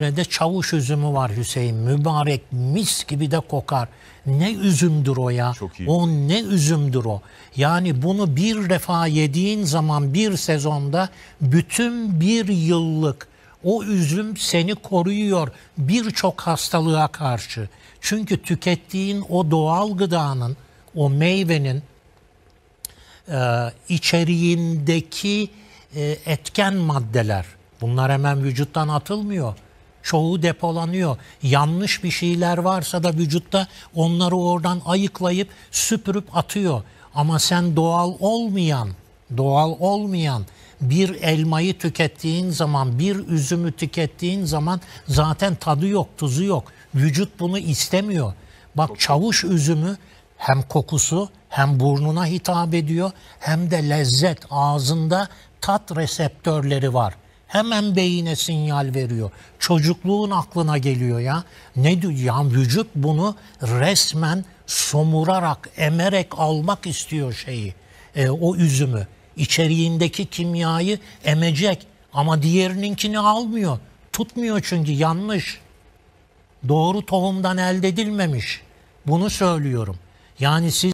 de çavuş üzümü var Hüseyin. Mübarek mis gibi de kokar. Ne üzümdür o ya. Çok iyi. O ne üzümdür o. Yani bunu bir defa yediğin zaman bir sezonda bütün bir yıllık o üzüm seni koruyor birçok hastalığa karşı. Çünkü tükettiğin o doğal gıdanın, o meyvenin e, içeriğindeki e, etken maddeler bunlar hemen vücuttan atılmıyor çoğu depolanıyor. Yanlış bir şeyler varsa da vücutta onları oradan ayıklayıp süpürüp atıyor. Ama sen doğal olmayan, doğal olmayan bir elmayı tükettiğin zaman, bir üzümü tükettiğin zaman zaten tadı yok, tuzu yok. Vücut bunu istemiyor. Bak çavuş üzümü hem kokusu hem burnuna hitap ediyor hem de lezzet ağzında tat reseptörleri var hemen beyine sinyal veriyor. Çocukluğun aklına geliyor ya. Ne diyor? Ya vücut bunu resmen somurarak, emerek almak istiyor şeyi. E, o üzümü. İçeriğindeki kimyayı emecek ama diğerininkini almıyor. Tutmuyor çünkü yanlış. Doğru tohumdan elde edilmemiş. Bunu söylüyorum. Yani siz